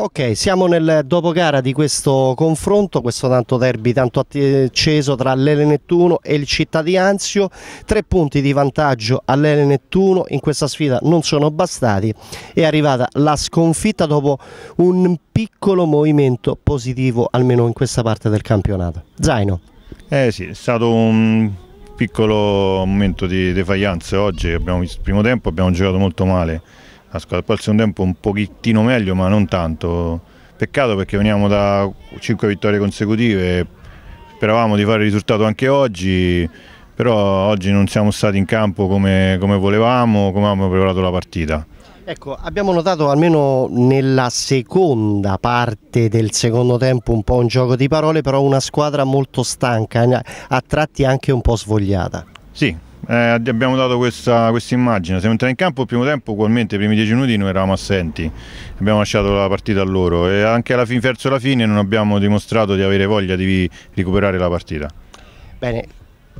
Ok, siamo nel dopogara di questo confronto, questo tanto derby tanto acceso tra l'Ele Nettuno e il Città di Anzio, tre punti di vantaggio all'Ele Nettuno, in questa sfida non sono bastati, è arrivata la sconfitta dopo un piccolo movimento positivo almeno in questa parte del campionato. Zaino. Eh sì, è stato un piccolo momento di defaglianze oggi, abbiamo visto il primo tempo, abbiamo giocato molto male la squadra. Poi il secondo tempo un pochettino meglio, ma non tanto. Peccato perché veniamo da 5 vittorie consecutive, speravamo di fare il risultato anche oggi, però oggi non siamo stati in campo come, come volevamo, come avevamo preparato la partita. Ecco, abbiamo notato almeno nella seconda parte del secondo tempo un po' un gioco di parole, però una squadra molto stanca, a tratti anche un po' svogliata. Sì, eh, abbiamo dato questa quest immagine. Siamo entrati in campo il primo tempo, ugualmente i primi dieci minuti noi eravamo assenti, abbiamo lasciato la partita a loro e anche alla fine, verso la fine non abbiamo dimostrato di avere voglia di recuperare la partita. Bene,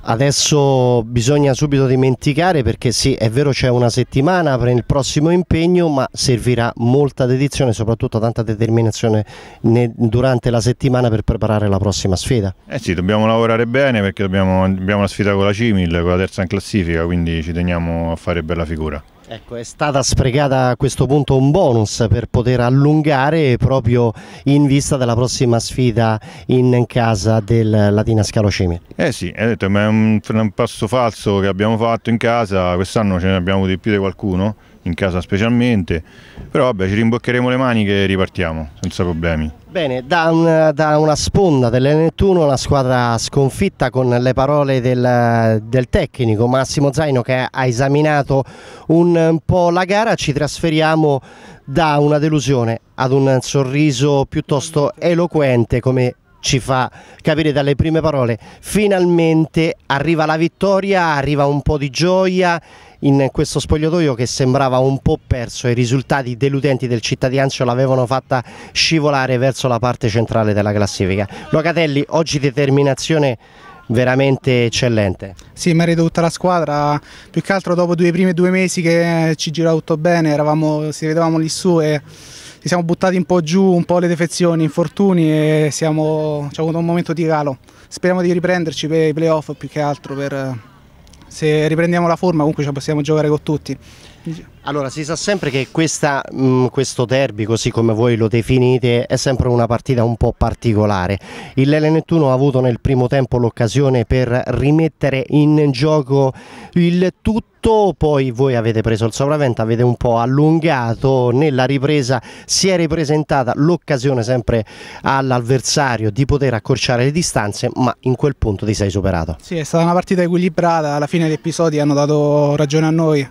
Adesso bisogna subito dimenticare perché sì, è vero c'è una settimana per il prossimo impegno, ma servirà molta dedizione e soprattutto tanta determinazione durante la settimana per preparare la prossima sfida. Eh sì, dobbiamo lavorare bene perché dobbiamo, abbiamo la sfida con la Cimil, con la terza in classifica, quindi ci teniamo a fare bella figura. Ecco, è stata sprecata a questo punto un bonus per poter allungare proprio in vista della prossima sfida in casa del Latina Scalocimi. Eh sì, è, detto, è un passo falso che abbiamo fatto in casa, quest'anno ce ne abbiamo di più di qualcuno in casa specialmente, però vabbè ci rimboccheremo le maniche e ripartiamo senza problemi. Bene, da, un, da una sponda dell'N1 una squadra sconfitta con le parole del, del tecnico Massimo Zaino che ha esaminato un po' la gara, ci trasferiamo da una delusione ad un sorriso piuttosto eloquente come ci fa capire dalle prime parole finalmente arriva la vittoria, arriva un po' di gioia in questo spogliatoio che sembrava un po' perso e i risultati deludenti del cittadiancio l'avevano fatta scivolare verso la parte centrale della classifica. Locatelli, oggi determinazione veramente eccellente. Sì, merito tutta la squadra, più che altro dopo due primi due mesi che eh, ci girava tutto bene, eravamo, si vedevamo lì su e ci siamo buttati un po' giù, un po' le defezioni, infortuni e siamo, ha avuto un momento di calo. Speriamo di riprenderci per i playoff più che altro per eh, se riprendiamo la forma comunque ci possiamo giocare con tutti. Allora, si sa sempre che questa, mh, mm, questo derby, così come voi lo definite, è sempre una partita un po' particolare. Il Lele Nettuno ha avuto nel primo tempo l'occasione per rimettere in gioco il tutto poi voi avete preso il sopravvento, avete un po' allungato, nella ripresa si è ripresentata l'occasione sempre all'avversario di poter accorciare le distanze, ma in quel punto ti sei superato. Sì, è stata una partita equilibrata, alla fine gli episodi hanno dato ragione a noi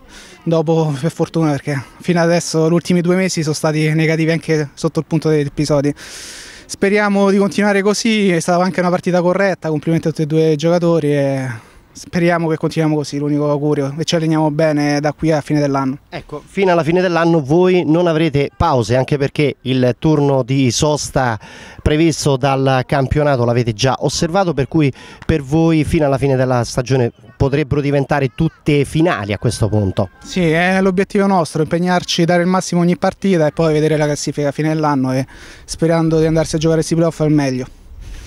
dopo per fortuna perché fino adesso gli ultimi due mesi sono stati negativi anche sotto il punto degli episodi. Speriamo di continuare così, è stata anche una partita corretta, complimenti a tutti e due i giocatori e Speriamo che continuiamo così, l'unico augurio, e ci alleniamo bene da qui a fine dell'anno. Ecco, fino alla fine dell'anno voi non avrete pause, anche perché il turno di sosta previsto dal campionato l'avete già osservato, per cui per voi fino alla fine della stagione potrebbero diventare tutte finali a questo punto. Sì, è l'obiettivo nostro, impegnarci, dare il massimo ogni partita e poi vedere la classifica a fine dell'anno e sperando di andarsi a giocare questi playoff al meglio.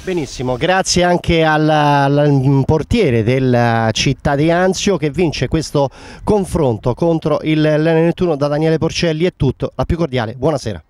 Benissimo, grazie anche al, al, portiere della eh, città di Anzio che vince questo confronto contro il Lene Nettuno da Daniele Porcelli. È tutto, la più cordiale, buonasera.